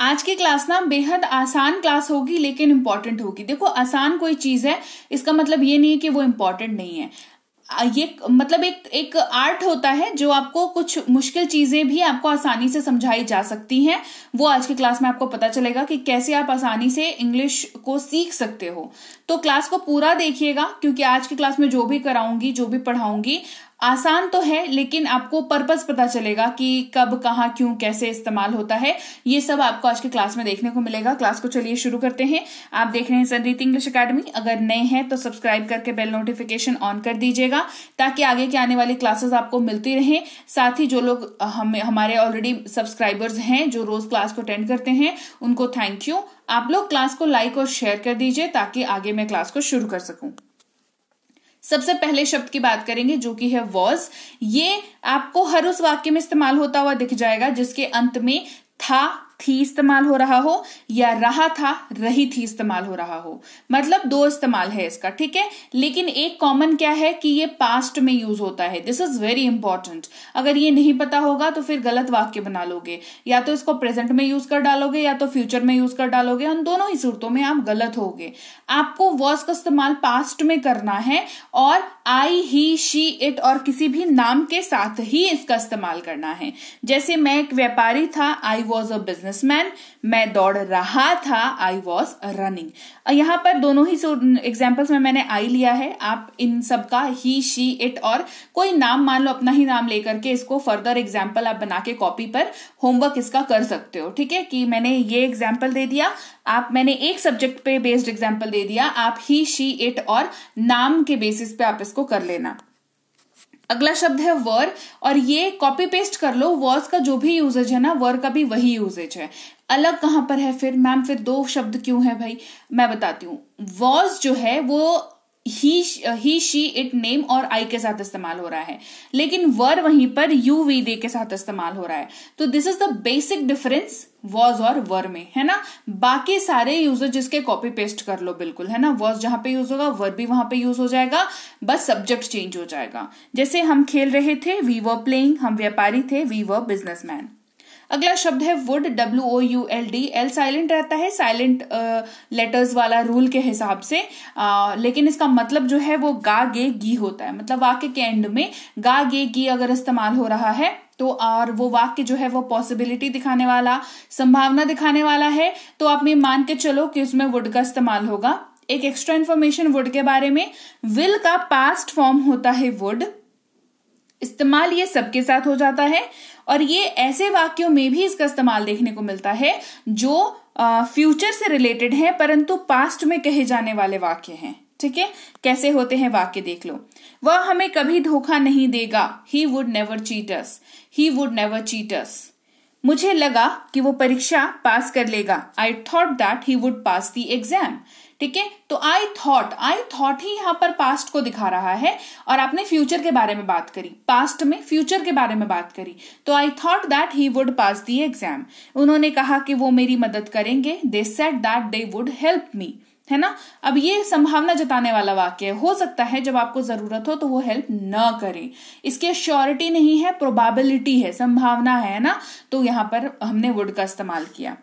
आज की क्लास ना बेहद आसान क्लास होगी लेकिन इंपॉर्टेंट होगी देखो आसान कोई चीज है इसका मतलब ये नहीं है कि वो इम्पोर्टेंट नहीं है ये मतलब एक एक आर्ट होता है जो आपको कुछ मुश्किल चीजें भी आपको आसानी से समझाई जा सकती हैं वो आज की क्लास में आपको पता चलेगा कि कैसे आप आसानी से इंग्लिश को सीख सकते हो तो क्लास को पूरा देखिएगा क्योंकि आज की क्लास में जो भी कराऊंगी जो भी पढ़ाऊंगी आसान तो है लेकिन आपको पर्पज पता चलेगा कि कब कहाँ क्यों कैसे इस्तेमाल होता है ये सब आपको आज के क्लास में देखने को मिलेगा क्लास को चलिए शुरू करते हैं आप देख रहे हैं संदीत इंग्लिश अकेडमी अगर नए हैं तो सब्सक्राइब करके बेल नोटिफिकेशन ऑन कर दीजिएगा ताकि आगे के आने वाली क्लासेस आपको मिलती रहे साथ ही जो लोग हम हमारे ऑलरेडी सब्सक्राइबर्स हैं जो रोज क्लास को अटेंड करते हैं उनको थैंक यू आप लोग क्लास को लाइक और शेयर कर दीजिए ताकि आगे मैं क्लास को शुरू कर सकूं सबसे पहले शब्द की बात करेंगे जो कि है वॉज ये आपको हर उस वाक्य में इस्तेमाल होता हुआ दिख जाएगा जिसके अंत में था थी इस्तेमाल हो रहा हो या रहा था रही थी इस्तेमाल हो रहा हो मतलब दो इस्तेमाल है इसका ठीक है लेकिन एक कॉमन क्या है कि ये पास्ट में यूज होता है दिस इज वेरी इंपॉर्टेंट अगर ये नहीं पता होगा तो फिर गलत वाक्य बना लोगे या तो इसको प्रेजेंट में यूज कर डालोगे या तो फ्यूचर में यूज कर डालोगे उन दोनों ही सूरतों में आप गलत होगे आपको वॉज का इस्तेमाल पास्ट में करना है और आई ही शी इट और किसी भी नाम के साथ ही इसका इस्तेमाल करना है जैसे मैं एक व्यापारी था I was a business businessman मैं दौड़ रहा था आई वॉज रनिंग यहां पर दोनों ही एग्जाम्पल्स में मैंने आई लिया है आप इन सब का ही शी इट और कोई नाम मान लो अपना ही नाम लेकर के इसको फर्दर एग्जाम्पल आप बना के कॉपी पर होमवर्क इसका कर सकते हो ठीक है कि मैंने ये एग्जाम्पल दे दिया आप मैंने एक सब्जेक्ट पे बेस्ड एग्जाम्पल दे दिया आप ही शी इट और नाम के बेसिस पे आप इसको कर लेना अगला शब्द है वर और ये कॉपी पेस्ट कर लो वर्स का जो भी यूजेज है ना वर का भी वही यूजेज है अलग कहां पर है फिर मैम फिर दो शब्द क्यों है भाई मैं बताती हूँ वॉज जो है वो ही शी इट नेम और आई के साथ इस्तेमाल हो रहा है लेकिन वर वहीं पर यू वी दे के साथ इस्तेमाल हो रहा है तो this is the basic difference was और वर में है ना बाकी सारे यूजर जिसके कॉपी पेस्ट कर लो बिल्कुल है ना वॉज जहां पे यूज होगा वर भी वहां पे यूज हो जाएगा बस सब्जेक्ट चेंज हो जाएगा जैसे हम खेल रहे थे वी वर प्लेइंग हम व्यापारी थे वी वर बिजनेसमैन अगला शब्द है would W O U L D L silent रहता है साइलेंट लेटर्स वाला रूल के हिसाब से आ, लेकिन इसका मतलब जो है वो गा गे गी होता है मतलब वाक्य के एंड में गा गे गी अगर इस्तेमाल हो रहा है तो और वो वाक्य जो है वो पॉसिबिलिटी दिखाने वाला संभावना दिखाने वाला है तो आप ये मान के चलो कि उसमें वुड का इस्तेमाल होगा एक एक्स्ट्रा इन्फॉर्मेशन वुड के बारे में विल का पास्ट फॉर्म होता है वुड इस्तेमाल ये सबके साथ हो जाता है और ये ऐसे वाक्यों में भी इसका इस्तेमाल देखने को मिलता है जो फ्यूचर से रिलेटेड है परंतु पास्ट में कहे जाने वाले वाक्य हैं ठीक है कैसे होते हैं वाक्य देख लो वह हमें कभी धोखा नहीं देगा he would never cheats he would never cheats मुझे लगा कि वो परीक्षा पास कर लेगा I thought that he would pass the exam ठीक है तो आई थॉट आई थॉट ही यहाँ पर पास्ट को दिखा रहा है और आपने फ्यूचर के बारे में बात करी पास्ट में फ्यूचर के बारे में बात करी तो I thought that he would pass the exam उन्होंने कहा कि वो मेरी मदद करेंगे they said that they would help me है ना अब ये संभावना जताने वाला वाक्य है हो सकता है जब आपको जरूरत हो तो वो हेल्प न करें इसकी श्योरिटी नहीं है प्रोबेबिलिटी है संभावना है ना तो यहाँ पर हमने वुड का इस्तेमाल किया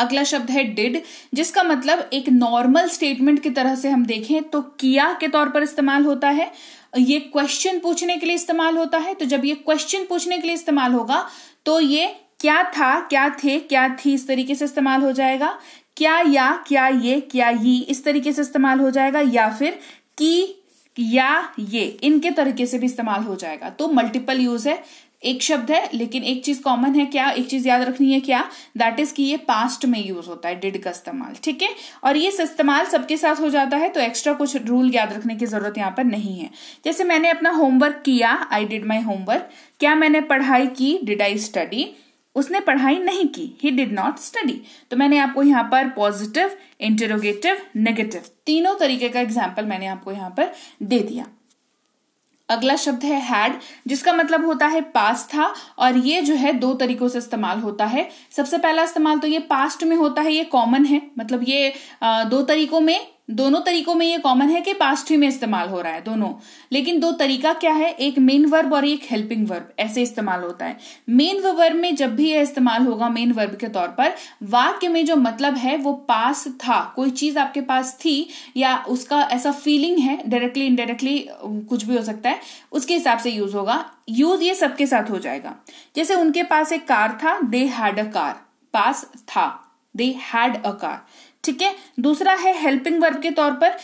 अगला शब्द है डिड जिसका मतलब एक नॉर्मल स्टेटमेंट की तरह से हम देखें तो किया के तौर पर इस्तेमाल होता है ये क्वेश्चन पूछने के लिए इस्तेमाल होता है तो जब ये क्वेश्चन पूछने के लिए इस्तेमाल होगा तो ये क्या था क्या थे क्या थी इस तरीके से इस्तेमाल हो जाएगा क्या या क्या ये क्या ये इस तरीके से इस्तेमाल हो जाएगा या फिर की या ये इनके तरीके से भी इस्तेमाल हो जाएगा तो मल्टीपल यूज है एक शब्द है लेकिन एक चीज कॉमन है क्या एक चीज याद रखनी है क्या दैट इज कि ये पास्ट में यूज होता है डिड का इस्तेमाल ठीक है और ये इस्तेमाल सबके साथ हो जाता है तो एक्स्ट्रा कुछ रूल याद रखने की जरूरत यहाँ पर नहीं है जैसे मैंने अपना होमवर्क किया आई डिड माई होमवर्क क्या मैंने पढ़ाई की डिड आई स्टडी उसने पढ़ाई नहीं की ही डिड नॉट स्टडी तो मैंने आपको यहाँ पर पॉजिटिव इंटेरोगेटिव नेगेटिव तीनों तरीके का एग्जाम्पल मैंने आपको यहाँ पर दे दिया अगला शब्द है हैड जिसका मतलब होता है पास था और ये जो है दो तरीकों से इस्तेमाल होता है सबसे पहला इस्तेमाल तो ये पास्ट में होता है ये कॉमन है मतलब ये दो तरीकों में दोनों तरीकों में ये कॉमन है कि पास्ट ही में इस्तेमाल हो रहा है दोनों लेकिन दो तरीका क्या है एक मेन वर्ब और एक हेल्पिंग वर्ब ऐसे इस्तेमाल होता है मेन वर्ब में जब भी यह इस्तेमाल होगा मेन वर्ब के तौर पर वाक्य में जो मतलब है वो पास था कोई चीज आपके पास थी या उसका ऐसा फीलिंग है डायरेक्टली इनडायरेक्टली कुछ भी हो सकता है उसके हिसाब से यूज होगा यूज ये सबके साथ हो जाएगा जैसे उनके पास एक कार था दे हैड अ कार पास था दे हैड अ कार ठीक है दूसरा है हेल्पिंग वर्ब के तौर पर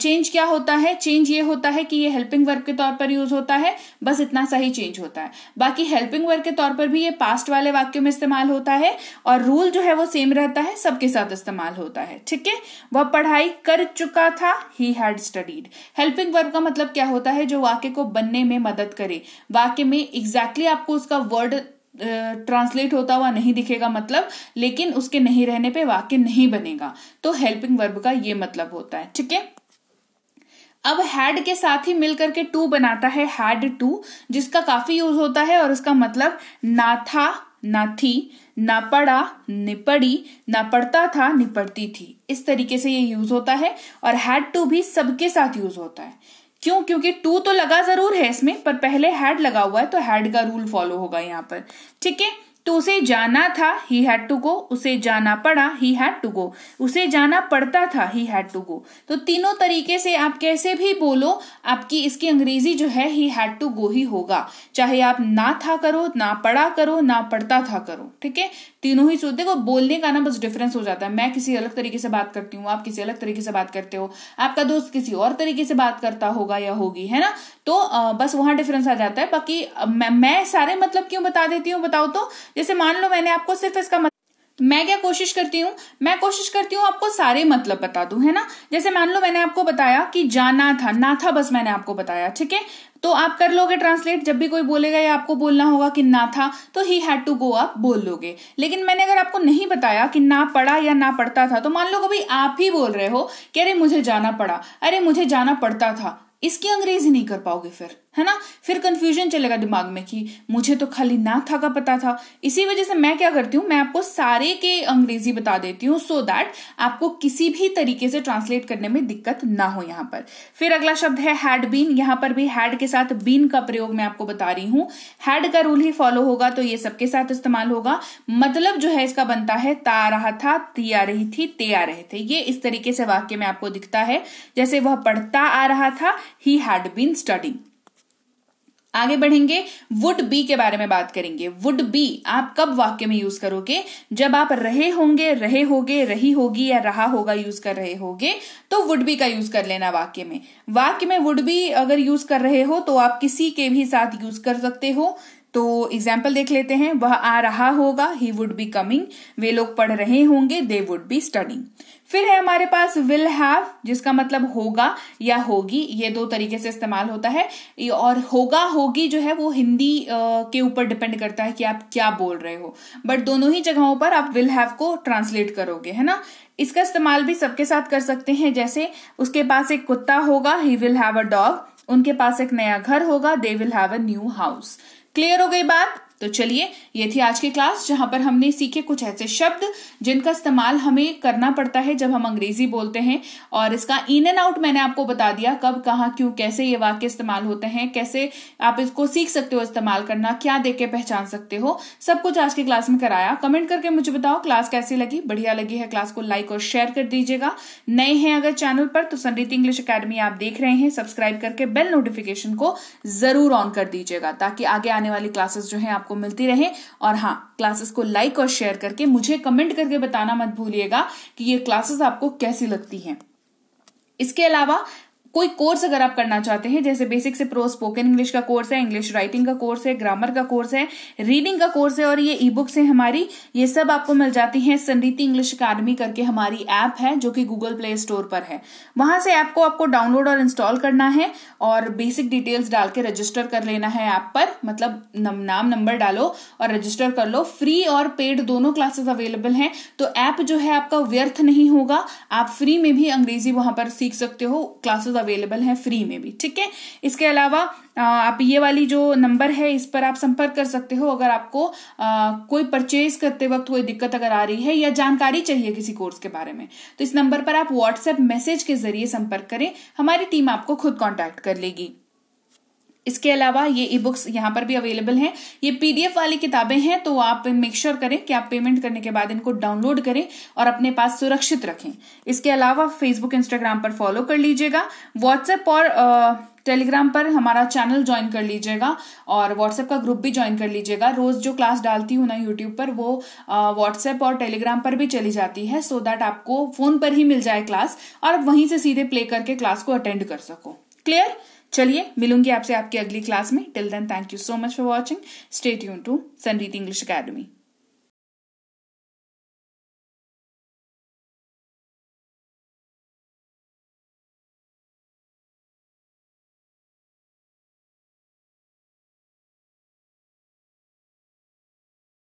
चेंज क्या होता है चेंज ये होता है कि ये हेल्पिंग वर्ब के तौर पर यूज होता है बस इतना सा ही चेंज होता है बाकी हेल्पिंग वर्ब के तौर पर भी ये पास्ट वाले वाक्य में इस्तेमाल होता है और रूल जो है वो सेम रहता है सबके साथ इस्तेमाल होता है ठीक है वह पढ़ाई कर चुका था he had studied helping verb का मतलब क्या होता है जो वाक्य को बनने में मदद करे वाक्य में एग्जैक्टली exactly आपको उसका वर्ड ट्रांसलेट होता हुआ नहीं दिखेगा मतलब लेकिन उसके नहीं रहने पे वाक्य नहीं बनेगा तो हेल्पिंग वर्ब का ये मतलब होता है ठीक है अब हैड के साथ ही मिलकर के टू बनाता है हैड टू जिसका काफी यूज होता है और उसका मतलब ना था ना थी ना पड़ा निपड़ी ना पड़ता था निपड़ती थी इस तरीके से ये यूज होता है और हैड टू भी सबके साथ यूज होता है क्यों क्योंकि टू तो लगा जरूर है इसमें पर पहले हैड लगा हुआ है तो हैड का रूल फॉलो होगा यहाँ पर ठीक है तो उसे जाना था ही हैड टू गो उसे जाना पड़ा ही हैड टू गो उसे जाना पड़ता था ही हैड टू गो तो तीनों तरीके से आप कैसे भी बोलो आपकी इसकी अंग्रेजी जो है ही हैड टू गो ही होगा चाहे आप ना था करो ना पड़ा करो ना पड़ता था करो ठीक है तीनों ही चौथे को बोलने का ना बस डिफरेंस हो जाता है मैं किसी अलग तरीके से बात करती हूँ आप किसी अलग तरीके से बात करते हो आपका दोस्त किसी और तरीके से बात करता होगा या होगी है ना तो बस वहां डिफरेंस आ जाता है बाकी मैं, मैं सारे मतलब क्यों बता देती हूँ बताओ तो जैसे मान लो मैंने आपको सिर्फ इसका मतलब मैं क्या कोशिश करती हूँ मैं कोशिश करती हूँ आपको सारे मतलब बता दू है ना जैसे मान लो मैंने आपको बताया कि जाना था ना था बस मैंने आपको बताया ठीक है तो आप कर लोगे ट्रांसलेट जब भी कोई बोलेगा या आपको बोलना होगा कि ना था तो ही हैड टू गो आप बोल लोगे लेकिन मैंने अगर आपको नहीं बताया कि ना पड़ा या ना पड़ता था तो मान लो कभी आप ही बोल रहे हो कि अरे मुझे जाना पड़ा अरे मुझे जाना पड़ता था इसकी अंग्रेजी नहीं कर पाओगे फिर है ना फिर कंफ्यूजन चलेगा दिमाग में कि मुझे तो खाली ना था का पता था इसी वजह से मैं क्या करती हूँ मैं आपको सारे के अंग्रेजी बता देती हूँ सो दैट आपको किसी भी तरीके से ट्रांसलेट करने में दिक्कत ना हो यहाँ पर फिर अगला शब्द है हैड बीन यहाँ पर भी हैड के साथ बीन का प्रयोग मैं आपको बता रही हूँ हैड का रूल ही फॉलो होगा तो ये सबके साथ इस्तेमाल होगा मतलब जो है इसका बनता है ता रहा था ती आ रही थी ते आ रहे थे ये इस तरीके से वाक्य में आपको दिखता है जैसे वह पढ़ता आ रहा था ही हैड बीन स्टडिंग आगे बढ़ेंगे वुड बी के बारे में बात करेंगे वुड बी आप कब वाक्य में यूज करोगे जब आप रहे होंगे रहे होगे रही होगी या रहा होगा यूज कर रहे होगे तो वुड बी का यूज कर लेना वाक्य में वाक्य में वुड बी अगर यूज कर रहे हो तो आप किसी के भी साथ यूज कर सकते हो तो एग्जाम्पल देख लेते हैं वह आ रहा होगा ही वुड बी कमिंग वे लोग पढ़ रहे होंगे दे वुड बी स्टडिंग फिर है हमारे पास विल हैव जिसका मतलब होगा या होगी ये दो तरीके से इस्तेमाल होता है और होगा होगी जो है वो हिंदी के ऊपर डिपेंड करता है कि आप क्या बोल रहे हो बट दोनों ही जगहों पर आप विल हैव को ट्रांसलेट करोगे है ना इसका इस्तेमाल भी सबके साथ कर सकते हैं जैसे उसके पास एक कुत्ता होगा he will have a dog उनके पास एक नया घर होगा they will have a new house clear हो गई बात तो चलिए ये थी आज की क्लास जहां पर हमने सीखे कुछ ऐसे शब्द जिनका इस्तेमाल हमें करना पड़ता है जब हम अंग्रेजी बोलते हैं और इसका इन एंड आउट मैंने आपको बता दिया कब कहा क्यों कैसे ये वाक्य इस्तेमाल होते हैं कैसे आप इसको सीख सकते हो इस्तेमाल करना क्या देख के पहचान सकते हो सब कुछ आज की क्लास में कराया कमेंट करके मुझे बताओ क्लास कैसी लगी बढ़िया लगी है क्लास को लाइक और शेयर कर दीजिएगा नए हैं अगर चैनल पर तो संडीत इंग्लिश अकेडमी आप देख रहे हैं सब्सक्राइब करके बेल नोटिफिकेशन को जरूर ऑन कर दीजिएगा ताकि आगे आने वाली क्लासेस जो है आपको आपको मिलती रहे और हाँ क्लासेस को लाइक और शेयर करके मुझे कमेंट करके बताना मत भूलिएगा कि ये क्लासेस आपको कैसी लगती हैं इसके अलावा कोई कोर्स अगर आप करना चाहते हैं जैसे बेसिक से प्रो स्पोकन इंग्लिश का कोर्स है इंग्लिश राइटिंग का कोर्स है ग्रामर का कोर्स है रीडिंग का कोर्स है और ये ई बुक्स है हमारी ये सब आपको मिल जाती है संरीति इंग्लिश अकेडमी करके हमारी ऐप है जो कि गूगल प्ले स्टोर पर है वहां से ऐप को आपको डाउनलोड और इंस्टॉल करना है और बेसिक डिटेल्स डाल के रजिस्टर कर लेना है ऐप पर मतलब नाम नंबर डालो और रजिस्टर कर लो फ्री और पेड दोनों क्लासेस अवेलेबल हैं तो ऐप जो है आपका व्यर्थ नहीं होगा आप फ्री में भी अंग्रेजी वहां पर सीख सकते हो क्लासेस अवेलेबल हैं फ्री में भी ठीक है इसके अलावा आप ये वाली जो नंबर है इस पर आप संपर्क कर सकते हो अगर आपको आ, कोई परचेज करते वक्त कोई दिक्कत अगर आ रही है या जानकारी चाहिए किसी कोर्स के बारे में तो इस नंबर पर आप व्हाट्सएप मैसेज के जरिए संपर्क करें हमारी टीम आपको खुद कॉन्टैक्ट कर लेगी इसके अलावा ये ई बुक्स यहाँ पर भी अवेलेबल हैं ये पीडीएफ वाली किताबें हैं तो आप मेक श्योर sure करें कि आप पेमेंट करने के बाद इनको डाउनलोड करें और अपने पास सुरक्षित रखें इसके अलावा फेसबुक इंस्टाग्राम पर फॉलो कर लीजिएगा व्हाट्सएप और टेलीग्राम पर हमारा चैनल ज्वाइन कर लीजिएगा और व्हाट्सएप का ग्रुप भी ज्वाइन कर लीजिएगा रोज़ जो क्लास डालती हूँ ना यूट्यूब पर वो व्हाट्सएप और टेलीग्राम पर भी चली जाती है सो so दैट आपको फ़ोन पर ही मिल जाए क्लास और वहीं से सीधे प्ले करके क्लास को अटेंड कर सको क्लियर चलिए मिलूंगी आपसे आपकी अगली क्लास में till then thank you so much for watching stay यून टू संडीत इंग्लिश अकेडमी